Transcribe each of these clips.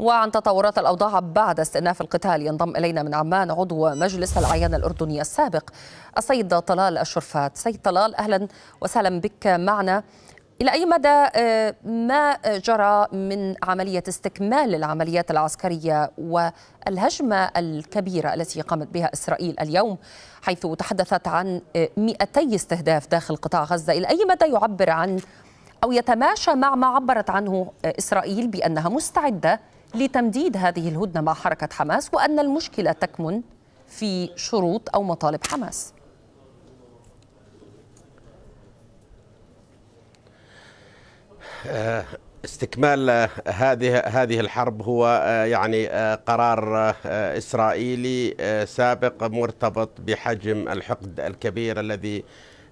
وعن تطورات الأوضاع بعد استئناف القتال ينضم إلينا من عمان عضو مجلس العيان الأردني السابق السيد طلال الشرفات سيد طلال أهلا وسهلا بك معنا إلى أي مدى آه، ما جرى من عملية استكمال العمليات العسكرية والهجمة الكبيرة التي قامت بها إسرائيل اليوم حيث تحدثت عن 200 آه، استهداف داخل قطاع غزة إلى أي مدى يعبر عن أو يتماشى مع ما عبرت عنه آه، إسرائيل بأنها مستعدة لتمديد هذه الهدنة مع حركة حماس وأن المشكلة تكمن في شروط أو مطالب حماس آه، استكمال آه، هذه هذه الحرب هو آه، يعني قرار اسرائيلي سابق مرتبط بحجم الحقد الكبير الذي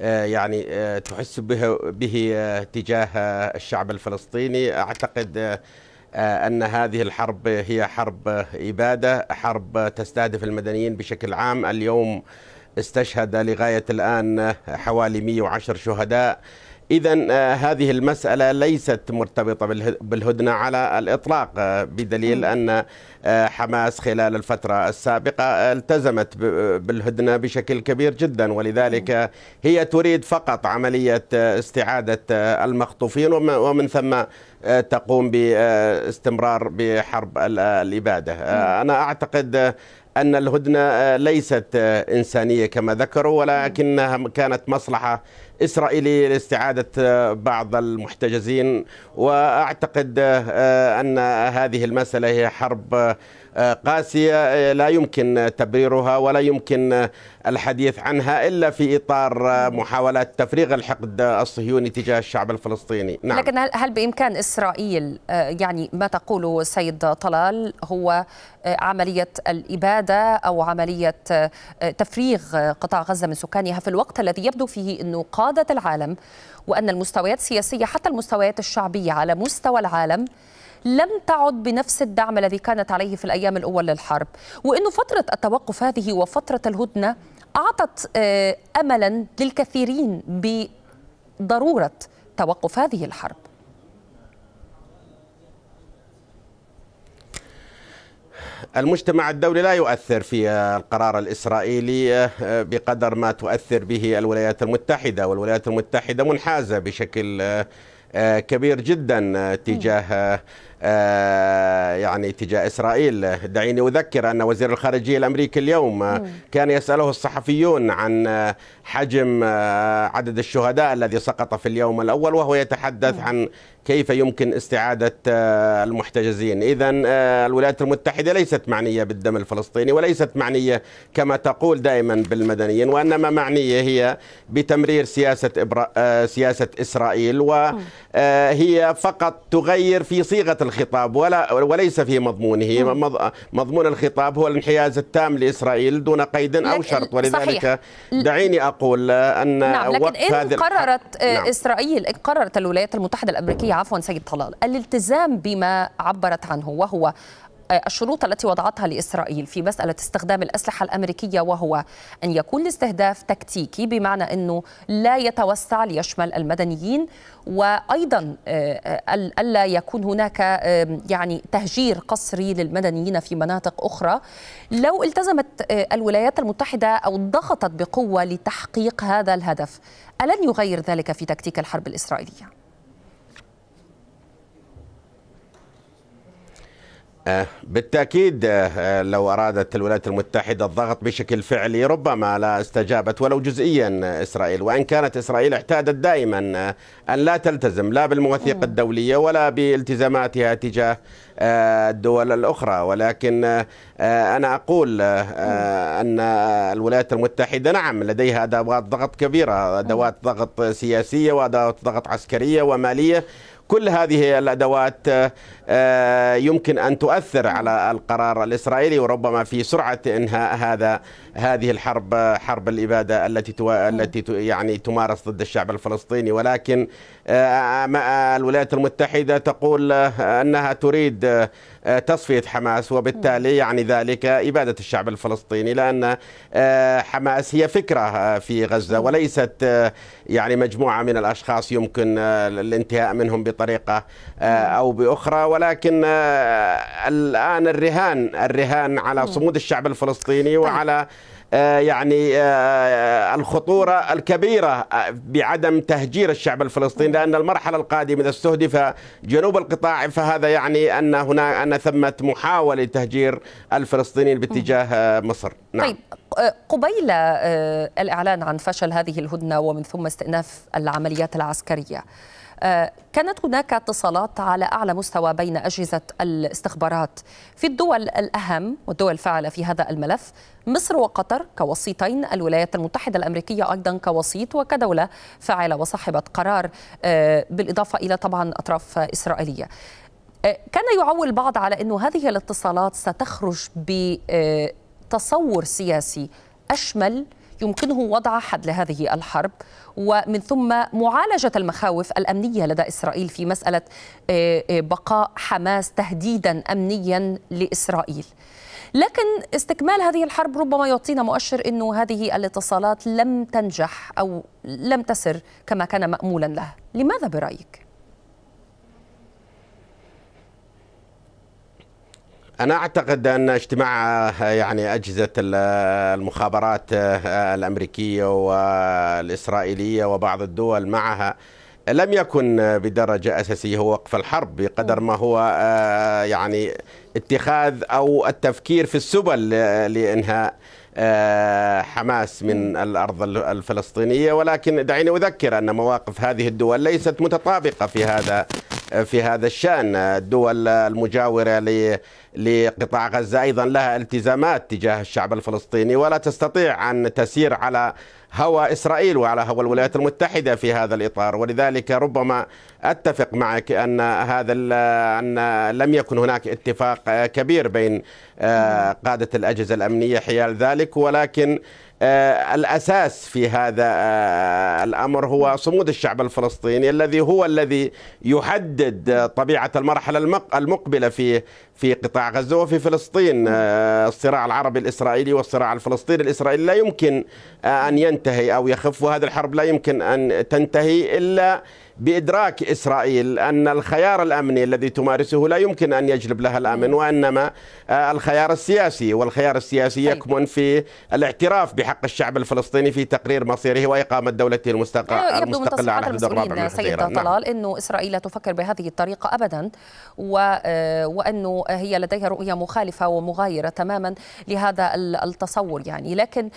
يعني تحس به به تجاه الشعب الفلسطيني اعتقد آه، أن هذه الحرب هي حرب إبادة حرب تستهدف المدنيين بشكل عام اليوم استشهد لغاية الآن حوالي 110 شهداء إذا آه، هذه المسألة ليست مرتبطة بالهدنة على الإطلاق آه، بدليل أن آه، حماس خلال الفترة السابقة التزمت بالهدنة بشكل كبير جدا ولذلك هي تريد فقط عملية استعادة المخطوفين ومن ثم تقوم باستمرار بحرب الإبادة أنا أعتقد أن الهدنة آه، ليست آه، إنسانية كما ذكروا ولكنها كانت مصلحة إسرائيلية لاستعادة آه، بعض المحتجزين وأعتقد أن هذه المسألة هي حرب قاسية آه، لا يمكن تبريرها ولا يمكن الحديث عنها إلا في إطار آه، محاولات تفريغ الحقد الصهيوني تجاه الشعب الفلسطيني نعم. لكن هل بإمكان إسرائيل آه، يعني ما تقوله السيد طلال هو عملية الإبادة أو عملية تفريغ قطاع غزة من سكانها في الوقت الذي يبدو فيه أنه قادة العالم وأن المستويات السياسية حتى المستويات الشعبية على مستوى العالم لم تعد بنفس الدعم الذي كانت عليه في الأيام الأول للحرب وأنه فترة التوقف هذه وفترة الهدنة أعطت آه، أملا للكثيرين بضرورة توقف هذه الحرب المجتمع الدولي لا يؤثر في القرار الإسرائيلي آه، آه، بقدر ما تؤثر به الولايات المتحدة والولايات المتحدة منحازة بشكل كبير جدا تجاه آه، يعني تجاه إسرائيل دعيني أذكر أن وزير الخارجية الأمريكي اليوم كان يسأله الصحفيون عن حجم آه، عدد الشهداء الذي سقط في اليوم الأول وهو يتحدث عن كيف يمكن استعادة آه، المحتجزين إذا الولايات المتحدة ليست معنية بالدم الفلسطيني وليست معنية كما تقول دائما بالمدنيين وإنما معنية هي بتمرير سياسة, إبرا... سياسة إسرائيل وهي فقط تغير في صيغة الخطاب ولا وليس في مضمونه مم. مضمون الخطاب هو الانحياز التام لإسرائيل دون قيد أو شرط ولذلك صحيح. دعيني أقول أن نعم لكن وقف إن قررت آه، نعم. إسرائيل إن قررت الولايات المتحدة الأمريكية عفوا سيد طلال الالتزام بما عبرت عنه وهو الشروط التي وضعتها لإسرائيل في مسألة استخدام الأسلحة الأمريكية وهو أن يكون الاستهداف تكتيكي بمعنى أنه لا يتوسع ليشمل المدنيين وأيضا آه، آه، ألا يكون هناك يعني تهجير قسري للمدنيين في مناطق أخرى لو التزمت آه، الولايات المتحدة أو ضغطت بقوة لتحقيق هذا الهدف ألن يغير ذلك في تكتيك الحرب الإسرائيلية؟ آه، بالتأكيد آه، آه، لو أرادت الولايات المتحدة الضغط بشكل فعلي ربما لا استجابت ولو جزئيا إسرائيل وإن كانت إسرائيل اعتادت دائما أن لا تلتزم لا بالمواثيق الدولية ولا بالتزاماتها تجاه الدول الأخرى ولكن أنا أقول أن الولايات المتحدة نعم لديها أدوات ضغط كبيرة أدوات ضغط سياسية وأدوات ضغط عسكرية ومالية كل هذه الادوات آه، آه، يمكن ان تؤثر على القرار الاسرائيلي وربما في سرعه انهاء هذا هذه الحرب حرب الاباده التي التي يعني تمارس ضد الشعب الفلسطيني ولكن آه، الولايات المتحده تقول انها تريد آه، تصفية حماس وبالتالي يعني ذلك إبادة الشعب الفلسطيني لأن آه، حماس هي فكرة آه، في غزة وليست يعني مجموعة من الأشخاص يمكن الانتهاء منهم بطريقة أو بأخرى ولكن الآن الرهان الرهان على صمود الشعب الفلسطيني طيب. وعلى آه، يعني آه، الخطورة الكبيرة آه، بعدم تهجير الشعب الفلسطيني لأن المرحلة القادمة إذا استهدف جنوب القطاع فهذا يعني أن هنا أن ثمة محاولة لتهجير الفلسطينيين باتجاه مصر نعم. طيب قبيل الإعلان عن فشل هذه الهدنة ومن ثم استئناف العمليات العسكرية آه، كانت هناك اتصالات على أعلى مستوى بين أجهزة الاستخبارات في الدول الأهم والدول الفاعلة في هذا الملف مصر وقطر كوسيطين الولايات المتحدة الأمريكية أيضا كوسيط وكدولة فاعلة وصاحبة قرار آه، بالإضافة إلى طبعا أطراف إسرائيلية آه، كان يعول البعض على أن هذه الاتصالات ستخرج بتصور سياسي أشمل يمكنه وضع حد لهذه الحرب ومن ثم معالجة المخاوف الأمنية لدى إسرائيل في مسألة آه، آه، بقاء حماس تهديدا أمنيا لإسرائيل لكن استكمال هذه الحرب ربما يعطينا مؤشر أنه هذه الاتصالات لم تنجح أو لم تسر كما كان مأمولا لها لماذا برأيك؟ أنا أعتقد أن اجتماع يعني أجهزة المخابرات آه، الأمريكية والإسرائيلية وبعض الدول معها لم يكن بدرجة أساسية هو وقف الحرب بقدر ما هو آه، يعني اتخاذ أو التفكير في السبل لإنهاء آه، حماس من الأرض الفلسطينية ولكن دعيني أذكر أن مواقف هذه الدول ليست متطابقة في هذا في هذا الشأن الدول المجاورة لقطاع غزة أيضا لها التزامات تجاه الشعب الفلسطيني ولا تستطيع أن تسير على هوى إسرائيل وعلى هوى الولايات المتحدة في هذا الإطار ولذلك ربما أتفق معك أن هذا أن لم يكن هناك اتفاق كبير بين آه، قادة الأجهزة الأمنية حيال ذلك ولكن آه، الاساس في هذا آه، الامر هو صمود الشعب الفلسطيني الذي هو الذي يحدد طبيعه المرحله المقبله في في قطاع غزه وفي فلسطين آه، الصراع العربي الاسرائيلي والصراع الفلسطيني الاسرائيلي لا يمكن ان ينتهي او يخف وهذه الحرب لا يمكن ان تنتهي الا بإدراك إسرائيل أن الخيار الأمني الذي تمارسه لا يمكن أن يجلب لها الأمن وإنما آه، الخيار السياسي والخيار السياسي طيب. يكمن في الاعتراف بحق الشعب الفلسطيني في تقرير مصيره وإقامة دولته المستقلة آه، يبدو من تصريحات المسؤولين سيد طلال نعم. أنه إسرائيل لا تفكر بهذه الطريقة أبدا و... آه، وأنه هي لديها رؤية مخالفة ومغايرة تماما لهذا التصور يعني لكن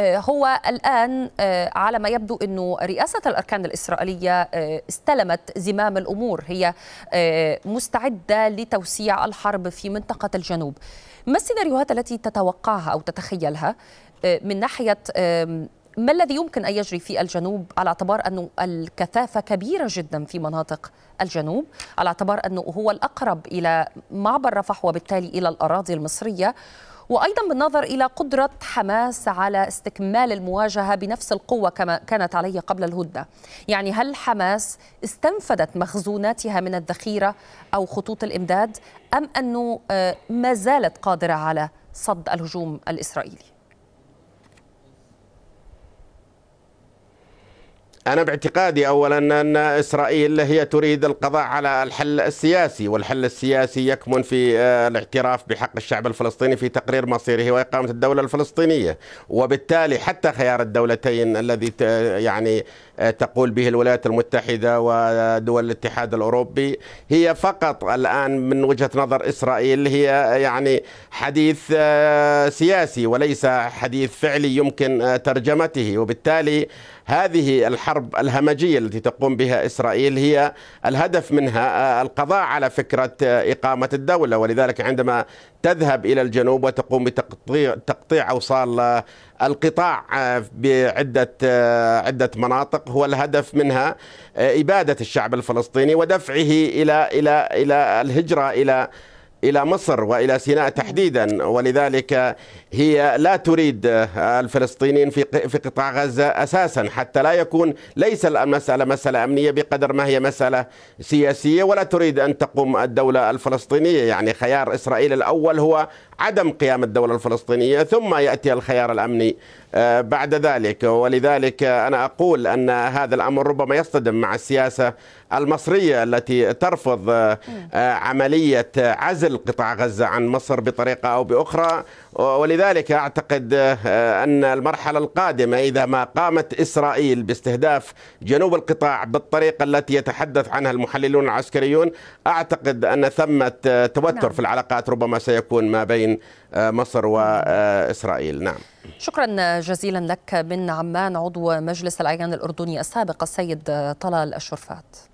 هو الآن على ما يبدو أنه رئاسة الأركان الإسرائيلية آه، استلمت زمام الأمور هي آه، مستعدة لتوسيع الحرب في منطقة الجنوب ما السيناريوهات التي تتوقعها أو تتخيلها آه، من ناحية ما الذي يمكن أن يجري في الجنوب على اعتبار أن الكثافة كبيرة جدا في مناطق الجنوب على اعتبار أنه هو الأقرب إلى معبر رفح وبالتالي إلى الأراضي المصرية وأيضا بالنظر إلى قدرة حماس على استكمال المواجهة بنفس القوة كما كانت عليه قبل الهدنة يعني هل حماس استنفدت مخزوناتها من الذخيرة أو خطوط الإمداد أم أنه آه، ما زالت قادرة على صد الهجوم الإسرائيلي أنا باعتقادي أولا أن إسرائيل هي تريد القضاء على الحل السياسي والحل السياسي يكمن في آه، الاعتراف بحق الشعب الفلسطيني في تقرير مصيره وإقامة الدولة الفلسطينية وبالتالي حتى خيار الدولتين الذي يعني آه، تقول به الولايات المتحدة ودول الاتحاد الأوروبي هي فقط الآن من وجهة نظر إسرائيل هي يعني حديث آه، سياسي وليس حديث فعلي يمكن آه، ترجمته وبالتالي هذه الحرب الهمجية التي تقوم بها إسرائيل هي الهدف منها القضاء على فكرة إقامة الدولة ولذلك عندما تذهب إلى الجنوب وتقوم بتقطيع أوصال القطاع آه، بعدة آه، عدة مناطق هو الهدف منها آه، إبادة الشعب الفلسطيني ودفعه إلى إلى إلى الهجرة إلى إلى مصر وإلى سيناء تحديدا ولذلك هي لا تريد الفلسطينيين في في قطاع غزة أساسا حتى لا يكون ليس المسألة مسألة أمنية بقدر ما هي مسألة سياسية ولا تريد أن تقوم الدولة الفلسطينية يعني خيار إسرائيل الأول هو عدم قيام الدولة الفلسطينية ثم يأتي الخيار الأمني آه، بعد ذلك ولذلك أنا أقول أن هذا الأمر ربما يصطدم مع السياسة المصرية التي ترفض آه، عملية عزل يفصل قطاع غزة عن مصر بطريقة أو بأخرى ولذلك أعتقد آه، أن المرحلة القادمة إذا ما قامت إسرائيل باستهداف جنوب القطاع بالطريقة التي يتحدث عنها المحللون العسكريون أعتقد أن ثمة آه، توتر نعم. في العلاقات ربما سيكون ما بين آه، مصر وإسرائيل نعم شكرا جزيلا لك من عمان عضو مجلس الأعيان الأردني السابق السيد طلال الشرفات